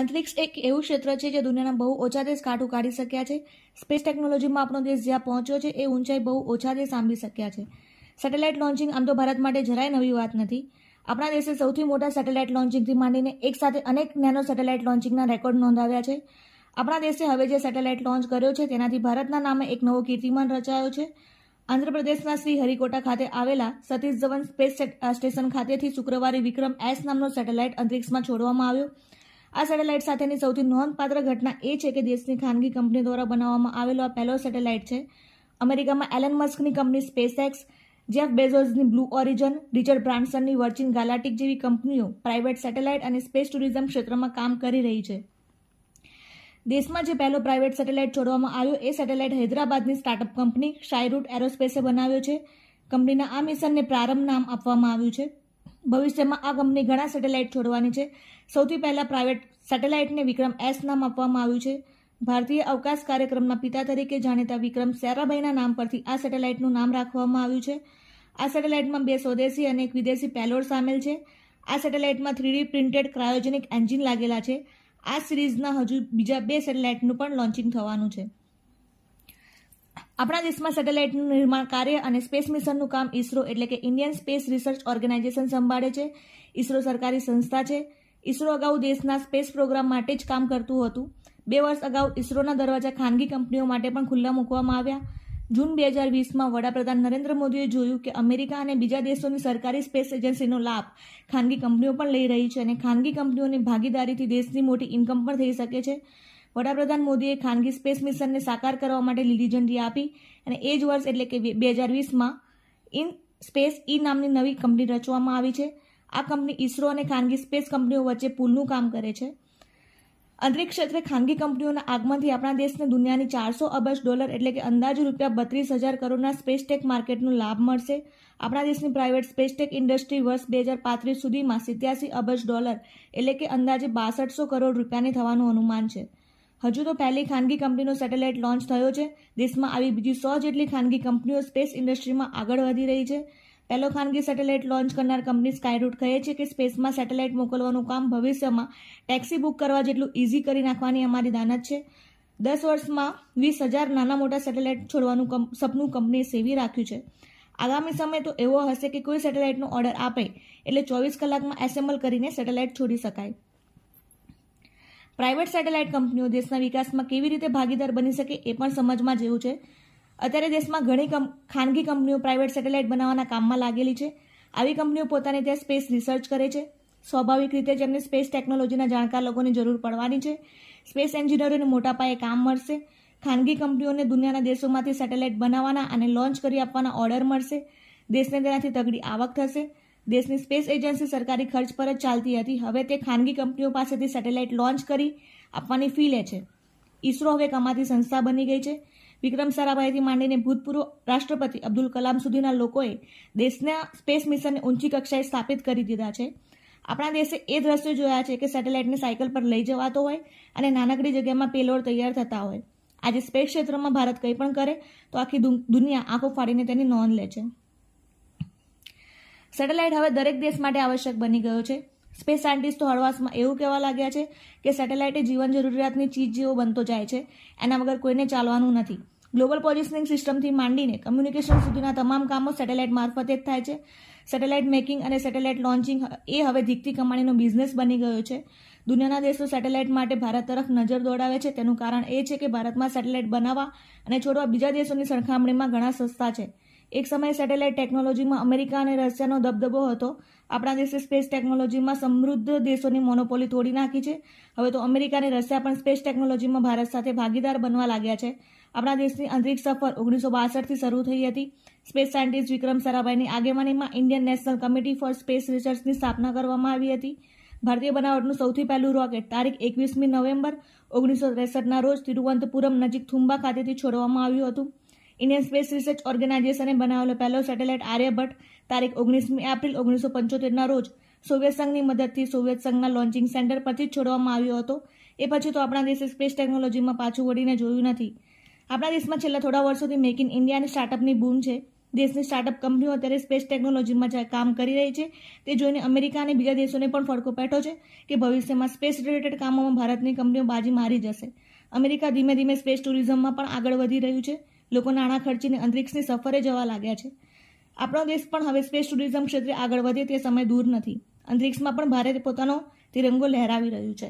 અંતરિક્ષ એક એવું ક્ષેત્ર છે જે દુનિયાના બહુ ઓછા દેશ કાંઠું કાઢી શક્યા છે સ્પેસ ટેકનોલોજીમાં આપણો દેશ જ્યાં પહોંચ્યો છે એ ઊંચાઈ બહુ ઓછા દેશ સાંભળી શક્યા છે સેટેલાઇટ લોન્ચિંગ આમ તો ભારત માટે જરાય નવી વાત નથી આપણા દેશે સૌથી મોટા સેટેલાઇટ લોન્ચિંગથી માંડીને એક સાથે અનેક નેનો સેટેલાઇટ લોન્ચિંગના રેકોર્ડ નોંધાવ્યા છે આપણા દેશે હવે જે સેટેલાઇટ લોન્ચ કર્યો છે તેનાથી ભારતના નામે એક નવો કીર્તિમાન રચાયો છે આંધ્રપ્રદેશના શ્રી હરિકોટા ખાતે આવેલા સતીશ ધવન સ્પેસ સ્ટેશન ખાતેથી શુક્રવારે વિક્રમ એસ નામનો સેટેલાઇટ અંતરિક્ષમાં છોડવામાં આવ્યો આ સેટેલાઇટ સાથેની સૌથી નોંધપાત્ર ઘટના એ છે કે દેશની ખાનગી કંપની દ્વારા બનાવવામાં આવેલો આ પહેલો સેટેલાઇટ છે અમેરિકામાં એલન મસ્કની કંપની સ્પેસએક્સ જેફ બેઝોઝની બ્લુ ઓરિજન રિચર્ડ બ્રાન્સનની વર્જિન ગાલાટિક જેવી કંપનીઓ પ્રાઇવેટ સેટેલાઇટ અને સ્પેસ ટુરિઝમ ક્ષેત્રમાં કામ કરી રહી છે દેશમાં જે પહેલો પ્રાઇવેટ સેટેલાઇટ છોડવામાં આવ્યો એ સેટેલાઇટ હૈદરાબાદની સ્ટાર્ટઅપ કંપની શાયરૂટ એરોસ્પેસે બનાવ્યો છે કંપનીના આ મિશનને પ્રારંભ નામ આપવામાં આવ્યું છે ભવિષ્યમાં આ કંપની ઘણા સેટેલાઇટ છોડવાની છે સૌથી પહેલાં પ્રાઇવેટ સેટેલાઇટને વિક્રમ એસ નામ આપવામાં આવ્યું છે ભારતીય અવકાશ કાર્યક્રમના પિતા તરીકે જાણીતા વિક્રમ સેરાભાઈના નામ પરથી આ સેટેલાઇટનું નામ રાખવામાં આવ્યું છે આ સેટેલાઇટમાં બે સ્વદેશી અને એક વિદેશી પેલોડ સામેલ છે આ સેટેલાઇટમાં થ્રીડી પ્રિન્ટેડ ક્રાયોજેનિક એન્જિન લાગેલા છે આ સિરીઝના હજુ બીજા બે સેટેલાઇટનું પણ લોન્ચિંગ થવાનું છે આપણા દેશમાં સેટેલાઇટનું નિર્માણ કાર્ય અને સ્પેસ મિશનનું કામ ઇસરો એટલે કે ઇન્ડિયન સ્પેસ રિસર્ચ ઓર્ગેનાઇઝેશન સંભાળે છે ઇસરો સરકારી સંસ્થા છે ઇસરો અગાઉ દેશના સ્પેસ પ્રોગ્રામ માટે જ કામ કરતું હતું બે વર્ષ અગાઉ ઇસરોના દરવાજા ખાનગી કંપનીઓ માટે પણ ખુલ્લા મૂકવામાં આવ્યા જૂન બે હજાર વીસમાં વડાપ્રધાન નરેન્દ્ર મોદીએ જોયું કે અમેરિકા અને બીજા દેશોની સરકારી સ્પેસ એજન્સીનો લાભ ખાનગી કંપનીઓ પણ લઈ રહી છે અને ખાનગી કંપનીઓની ભાગીદારીથી દેશની મોટી ઇન્કમ પણ થઈ શકે છે વડાપ્રધાન મોદીએ ખાનગી સ્પેસ મિશનને સાકાર કરવા માટે લીલી ઝંડી આપી અને એ જ વર્ષ એટલે કે બે હજાર વીસમાં ઇન સ્પેસ ઈ નામની નવી કંપની રચવામાં આવી છે આ કંપની ઇસરો અને ખાનગી સ્પેસ કંપનીઓ વચ્ચે પુલનું કામ કરે છે અંતરિક્ષ ક્ષેત્રે ખાનગી કંપનીઓના આગમનથી આપણા દેશને દુનિયાની ચારસો અબજ ડોલર એટલે કે અંદાજે રૂપિયા બત્રીસ હજાર કરોડના સ્પેસટેક માર્કેટનો લાભ મળશે આપણા દેશની પ્રાઇવેટ સ્પેસટેક ઇન્ડસ્ટ્રી વર્ષ બે હજાર પાંત્રીસ સુધીમાં સિત્યાસી અબજ ડોલર એટલે કે અંદાજે બાસઠસો કરોડ રૂપિયાની થવાનું અનુમાન છે હજુ તો પહેલી ખાનગી કંપનીનો સેટેલાઇટ લોન્ચ થયો છે દેશમાં આવી બીજી સો જેટલી ખાનગી કંપનીઓ સ્પેસ ઇન્ડસ્ટ્રીમાં આગળ વધી રહી છે પહેલો ખાનગી સેટેલાઇટ લોન્ચ કરનાર કંપની સ્કાયરૂટ કહે છે કે સ્પેસમાં સેટેલાઇટ મોકલવાનું કામ ભવિષ્યમાં ટેક્સી બુક કરવા જેટલું ઇઝી કરી નાખવાની અમારી દાનત છે દસ વર્ષમાં વીસ હજાર નાના મોટા સેટેલાઇટ છોડવાનું સપનું કંપનીએ સેવી રાખ્યું છે આગામી સમય તો એવો હશે કે કોઈ સેટેલાઇટનો ઓર્ડર આપે એટલે ચોવીસ કલાકમાં એસેમ્બલ કરીને સેટેલાઇટ છોડી શકાય પ્રાઇવેટ સેટેલાઇટ કંપનીઓ દેશના વિકાસમાં કેવી રીતે ભાગીદાર બની શકે એ પણ સમજમાં જેવું છે અત્યારે દેશમાં ઘણી ખાનગી કંપનીઓ પ્રાઇવેટ સેટેલાઇટ બનાવવાના કામમાં લાગેલી છે આવી કંપનીઓ પોતાને ત્યાં સ્પેસ રિસર્ચ કરે છે સ્વાભાવિક રીતે જેમને સ્પેસ ટેકનોલોજીના જાણકાર લોકોની જરૂર પડવાની છે સ્પેસ એન્જિનિયરોને મોટા પાયે કામ મળશે ખાનગી કંપનીઓને દુનિયાના દેશોમાંથી સેટેલાઇટ બનાવવાના અને લોન્ચ કરી આપવાના ઓર્ડર મળશે દેશને તેનાથી તગડી આવક થશે દેશની સ્પેસ એજન્સી સરકારી ખર્ચ પર જ ચાલતી હતી હવે તે ખાનગી કંપનીઓ પાસેથી સેટેલાઇટ લોન્ચ કરી આપવાની ફી લે છે ઇસરો હવે કમાતી સંસ્થા બની ગઈ છે વિક્રમ સારાભાઈથી માંડીને ભૂતપૂર્વ રાષ્ટ્રપતિ અબ્દુલ કલામ સુધીના લોકોએ દેશના સ્પેસ મિશનને ઊંચી કક્ષાએ સ્થાપિત કરી દીધા છે આપણા દેશે એ દ્રશ્યો જોયા છે કે સેટેલાઇટને સાયકલ પર લઈ જવાતો હોય અને નાનકડી જગ્યામાં પેલોડ તૈયાર થતા હોય આજે સ્પેસ ક્ષેત્રમાં ભારત કંઈ પણ કરે તો આખી દુનિયા આંખો ફાડીને તેની નોંધ લે છે સેટેલાઇટ હવે દરેક દેશ માટે આવશ્યક બની ગયો છે સ્પેસ સાયન્ટિસ્ટો હળવાશમાં એવું કહેવા લાગ્યા છે કે સેટેલાઇટ એ જીવન જરૂરિયાતની ચીજ જેવો બનતો જાય છે એના વગર કોઈને ચાલવાનું નથી ગ્લોબલ પોઝિશનિંગ સિસ્ટમથી માંડીને કમ્યુનિકેશન સુધીના તમામ કામો સેટેલાઇટ મારફતે જ થાય છે સેટેલાઇટ મેકિંગ અને સેટેલાઇટ લોન્ચિંગ એ હવે ધીકથી કમાણીનો બિઝનેસ બની ગયો છે દુનિયાના દેશો સેટેલાઇટ માટે ભારત તરફ નજર દોડાવે છે તેનું કારણ એ છે કે ભારતમાં સેટેલાઇટ બનાવવા અને છોડવા બીજા દેશોની સરખામણીમાં ઘણા સસ્તા છે એક સમયે સેટેલાઇટ ટેકનોલોજીમાં અમેરિકા અને રશિયાનો દબદબો હતો આપણા દેશે સ્પેસ ટેકનોલોજીમાં સમૃદ્ધ દેશોની મોનોપોલી તોડી નાખી છે હવે તો અમેરિકા અને રશિયા પણ સ્પેસ ટેકનોલોજીમાં ભારત સાથે ભાગીદાર બનવા લાગ્યા છે આપણા દેશની અંતરિક્ષ સફર ઓગણીસો બાસઠથી શરૂ થઈ હતી સ્પેસ સાયન્ટિસ્ટ વિક્રમ સારાભાઈની આગેવાનીમાં Indian national committee for space રિસર્ચની સ્થાપના કરવામાં આવી હતી ભારતીય બનાવટનું સૌથી પહેલું રોકેટ તારીખ એકવીસમી નવેમ્બર ઓગણીસો ત્રેસઠના રોજ તિરુવનંતપુરમ નજીક થુંબા ખાતેથી છોડવામાં આવ્યું હતું ઇન્ડિયન સ્પેસ રિસર્ચ ઓર્ગેનાઇઝેશને બનાવેલો પહેલો સેટેલાઇટ આર્યભટ્ટ તારીખ ઓગણીસમી એપ્રિલ ઓગણીસો પંચોતેરના રોજ સોવિયત સંઘની મદદથી સોવિયત સંઘના લોન્ચિંગ સેન્ટર પરથી જ છોડવામાં આવ્યો હતો એ પછી તો આપણા દેશે સ્પેસ ટેકનોલોજીમાં પાછું વળીને જોયું નથી આપણા દેશમાં છેલ્લા થોડા વર્ષોથી મેક ઇન ઇન્ડિયાની સ્ટાર્ટઅપની બૂમ છે દેશની સ્ટાર્ટઅપ કંપનીઓ અત્યારે સ્પેસ ટેકનોલોજીમાં કામ કરી રહી છે તે જોઈને અમેરિકા અને બીજા દેશોને પણ ફડકો બેઠો છે કે ભવિષ્યમાં સ્પેસ રિલેટેડ કામોમાં ભારતની કંપનીઓ બાજી મારી જશે અમેરિકા ધીમે ધીમે સ્પેસ ટુરિઝમમાં પણ આગળ વધી રહ્યું છે લોકો નાણાં ખર્ચીને અંતરિક્ષની સફરે જવા લાગ્યા છે આપણો દેશ પણ હવે સ્પેસ ટુરિઝમ ક્ષેત્રે આગળ વધે તે સમય દૂર નથી અંતરિક્ષમાં પણ ભારતે પોતાનો તિરંગો લહેરાવી રહ્યું છે